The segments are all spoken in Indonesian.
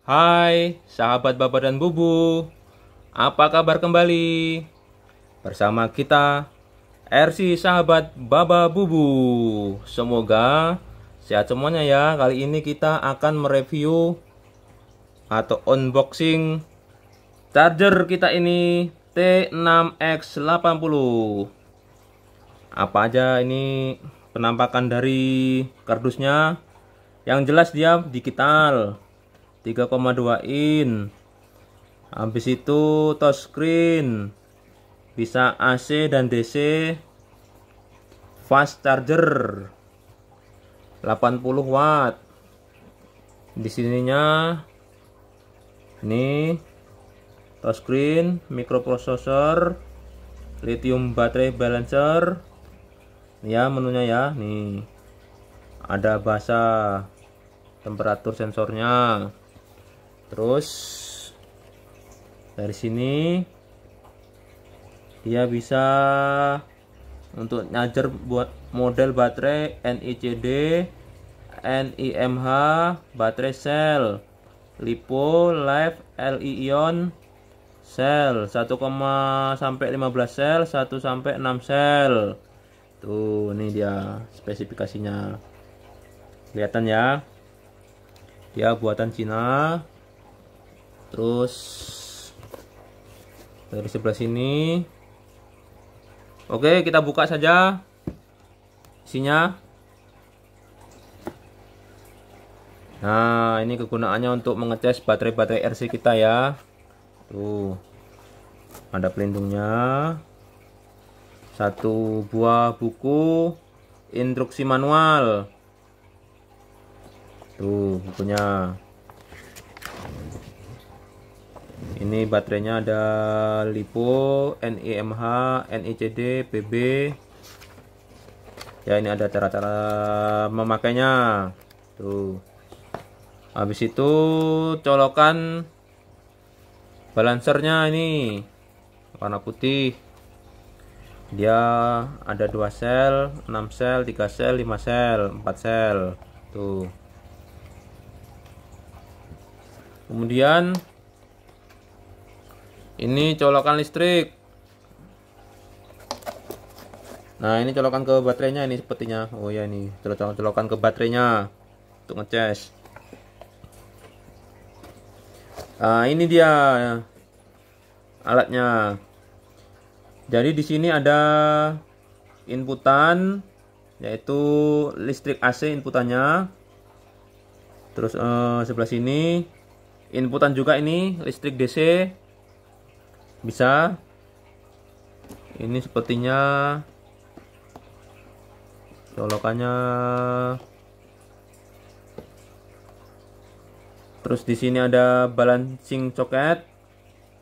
Hai, sahabat Bapak dan Bubu. Apa kabar kembali? Bersama kita RC sahabat Baba Bubu. Semoga sehat semuanya ya. Kali ini kita akan mereview atau unboxing charger kita ini T6X80. Apa aja ini penampakan dari kardusnya? Yang jelas dia digital 3,2 in habis itu touchscreen bisa AC dan DC fast charger 80 watt di sininya ini touchscreen microprocessor lithium baterai balancer ya menunya ya nih ada bahasa temperatur sensornya terus dari sini dia bisa untuk nyajar buat model baterai NICD NIMH baterai sel lipo live LI ion sel 1, sampai 15 sel 1 sampai 6 sel tuh ini dia spesifikasinya kelihatan ya dia buatan Cina terus dari sebelah sini oke kita buka saja isinya nah ini kegunaannya untuk mengecas baterai-baterai RC kita ya tuh ada pelindungnya satu buah buku instruksi manual tuh bukunya ini baterainya ada LiPo, NIMH, NICD, PB ya ini ada cara-cara memakainya tuh habis itu colokan balancernya ini warna putih dia ada dua sel 6 sel 3 sel 5 sel 4 sel tuh kemudian ini colokan listrik nah ini colokan ke baterainya ini sepertinya oh ya ini colokan colokan ke baterainya untuk ngecas nah ini dia alatnya jadi di sini ada inputan yaitu listrik AC inputannya terus eh, sebelah sini inputan juga ini listrik DC bisa ini sepertinya colokannya terus di sini ada balancing coket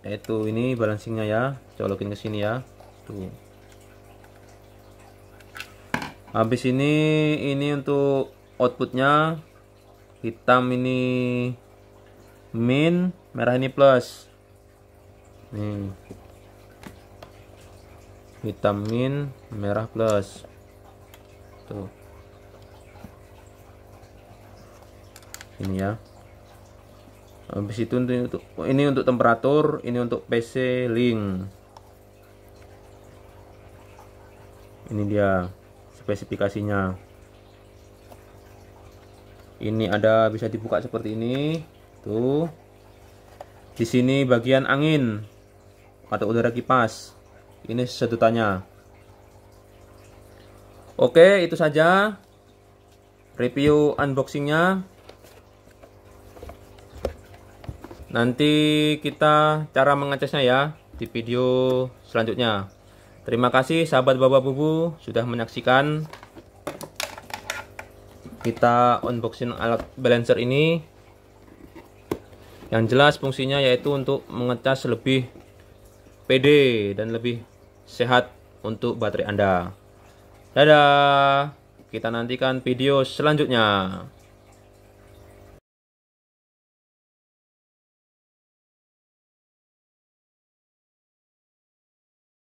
yaitu ini balancingnya ya colokin ke sini ya tuh habis ini ini untuk outputnya hitam ini min merah ini plus nih vitamin merah plus tuh ini ya habis itu untuk ini untuk temperatur ini untuk PC link ini dia spesifikasinya ini ada bisa dibuka seperti ini tuh di sini bagian angin atau udara kipas. Ini sedutannya. Oke, itu saja review unboxingnya. Nanti kita cara mengecasnya ya di video selanjutnya. Terima kasih sahabat Bapak Bubu sudah menyaksikan kita unboxing alat balancer ini. Yang jelas fungsinya yaitu untuk mengecas lebih PD dan lebih sehat untuk baterai Anda. Dadah, kita nantikan video selanjutnya.